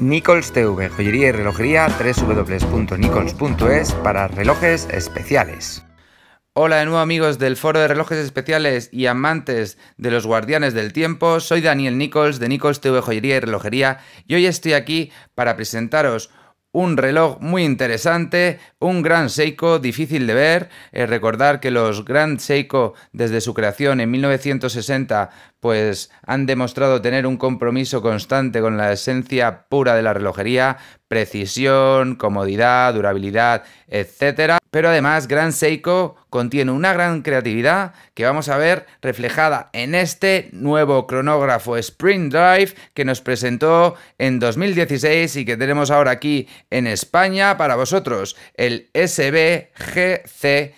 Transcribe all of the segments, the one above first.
Nichols TV, joyería y relojería, www.nichols.es para relojes especiales. Hola de nuevo amigos del foro de relojes especiales y amantes de los guardianes del tiempo, soy Daniel Nichols de Nichols TV Joyería y Relojería y hoy estoy aquí para presentaros un reloj muy interesante, un gran Seiko difícil de ver. Eh, recordar que los Grand Seiko desde su creación en 1960 pues han demostrado tener un compromiso constante con la esencia pura de la relojería, precisión, comodidad, durabilidad, etcétera. Pero además, Gran Seiko contiene una gran creatividad que vamos a ver reflejada en este nuevo cronógrafo Spring Drive que nos presentó en 2016 y que tenemos ahora aquí en España para vosotros, el SBGC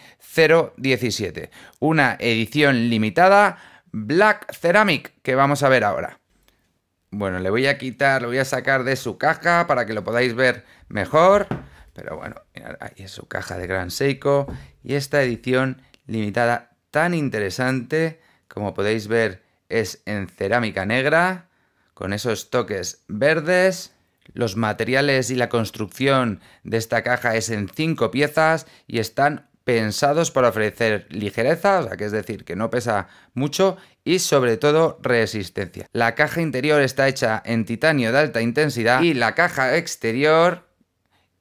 017, una edición limitada Black Ceramic que vamos a ver ahora. Bueno, le voy a quitar, lo voy a sacar de su caja para que lo podáis ver mejor. Pero bueno, ahí es su caja de Gran Seiko y esta edición limitada tan interesante, como podéis ver, es en cerámica negra, con esos toques verdes. Los materiales y la construcción de esta caja es en cinco piezas y están pensados para ofrecer ligereza, o sea, que es decir, que no pesa mucho y sobre todo resistencia. La caja interior está hecha en titanio de alta intensidad y la caja exterior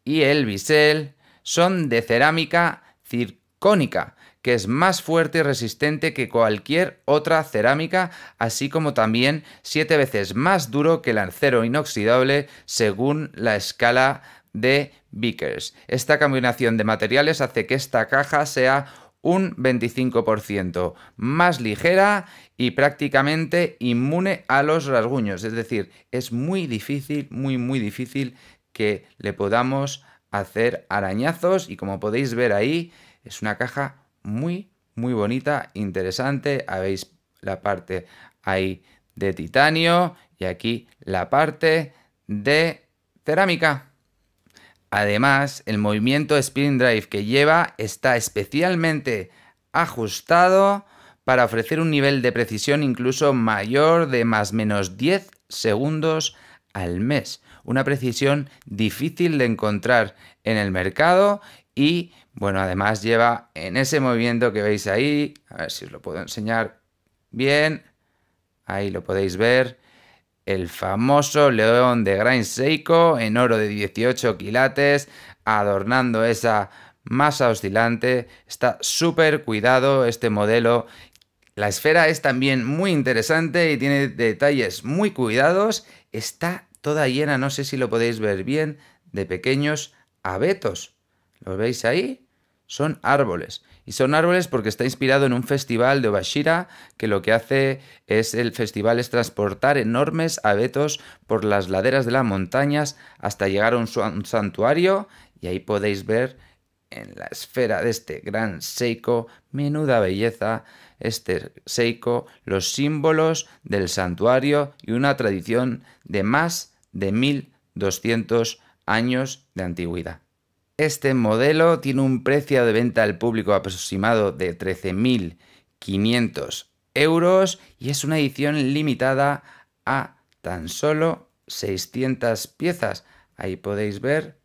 y el bisel son de cerámica circónica, que es más fuerte y resistente que cualquier otra cerámica, así como también siete veces más duro que el acero inoxidable según la escala de Vickers. Esta combinación de materiales hace que esta caja sea un 25% más ligera y prácticamente inmune a los rasguños. Es decir, es muy difícil, muy, muy difícil que le podamos hacer arañazos y como podéis ver ahí es una caja muy muy bonita, interesante, habéis la parte ahí de titanio y aquí la parte de cerámica. Además, el movimiento Spin Drive que lleva está especialmente ajustado para ofrecer un nivel de precisión incluso mayor de más menos 10 segundos al mes. Una precisión difícil de encontrar en el mercado y, bueno, además lleva en ese movimiento que veis ahí, a ver si os lo puedo enseñar bien, ahí lo podéis ver, el famoso león de Grain Seiko en oro de 18 quilates, adornando esa masa oscilante, está súper cuidado este modelo. La esfera es también muy interesante y tiene detalles muy cuidados está toda llena, no sé si lo podéis ver bien, de pequeños abetos. ¿Los veis ahí? Son árboles. Y son árboles porque está inspirado en un festival de Obashira que lo que hace es el festival es transportar enormes abetos por las laderas de las montañas hasta llegar a un, santuario y ahí podéis ver en la esfera de este gran Seiko. Menuda belleza este Seiko, los símbolos del santuario y una tradición de más de 1200 años de antigüedad. Este modelo tiene un precio de venta al público aproximado de 13.500 euros y es una edición limitada a tan solo 600 piezas. Ahí podéis ver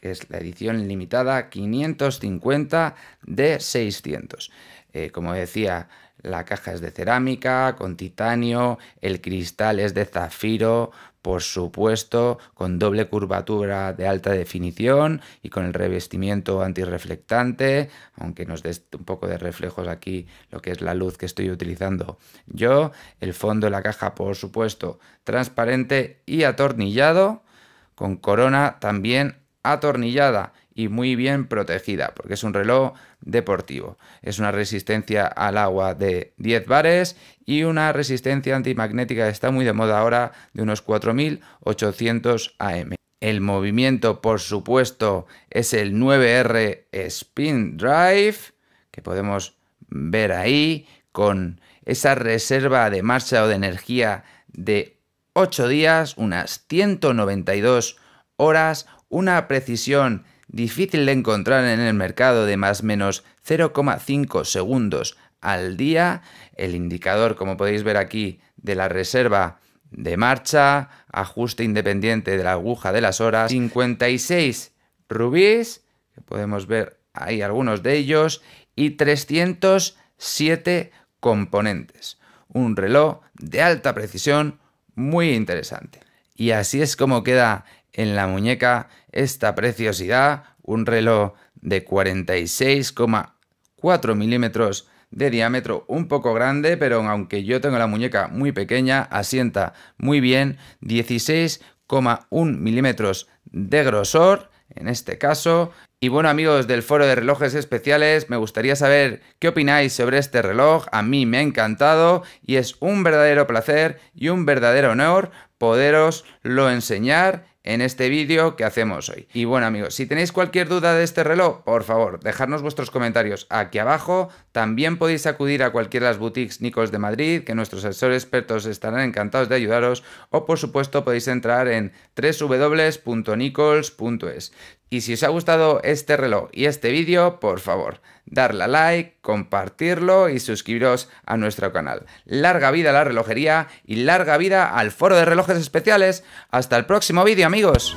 que es la edición limitada 550 de 600. Eh, como decía, la caja es de cerámica, con titanio, el cristal es de zafiro, por supuesto, con doble curvatura de alta definición y con el revestimiento antirreflectante, aunque nos dé un poco de reflejos aquí lo que es la luz que estoy utilizando yo. El fondo de la caja, por supuesto, transparente y atornillado, con corona también atornillada y muy bien protegida, porque es un reloj deportivo. Es una resistencia al agua de 10 bares y una resistencia antimagnética está muy de moda ahora de unos 4800 AM. El movimiento, por supuesto, es el 9R Spin Drive, que podemos ver ahí, con esa reserva de marcha o de energía de 8 días, unas 192 horas, una precisión difícil de encontrar en el mercado de más o menos 0,5 segundos al día. El indicador, como podéis ver aquí, de la reserva de marcha, ajuste independiente de la aguja de las horas, 56 rubíes, que podemos ver ahí algunos de ellos, y 307 componentes. Un reloj de alta precisión muy interesante. Y así es como queda en la muñeca esta preciosidad, un reloj de 46,4 milímetros de diámetro un poco grande, pero aunque yo tengo la muñeca muy pequeña, asienta muy bien, 16,1 milímetros de grosor en este caso. Y bueno amigos del foro de relojes especiales, me gustaría saber qué opináis sobre este reloj, a mí me ha encantado y es un verdadero placer y un verdadero honor poderos lo enseñar en este vídeo que hacemos hoy. Y bueno amigos, si tenéis cualquier duda de este reloj, por favor, dejadnos vuestros comentarios aquí abajo. También podéis acudir a cualquiera de las boutiques Nichols de Madrid, que nuestros asesores expertos estarán encantados de ayudaros. O por supuesto podéis entrar en www.nichols.es. Y si os ha gustado este reloj y este vídeo, por favor, darle a like, compartirlo y suscribiros a nuestro canal. Larga vida a la relojería y larga vida al foro de relojes especiales. Hasta el próximo vídeo, amigos.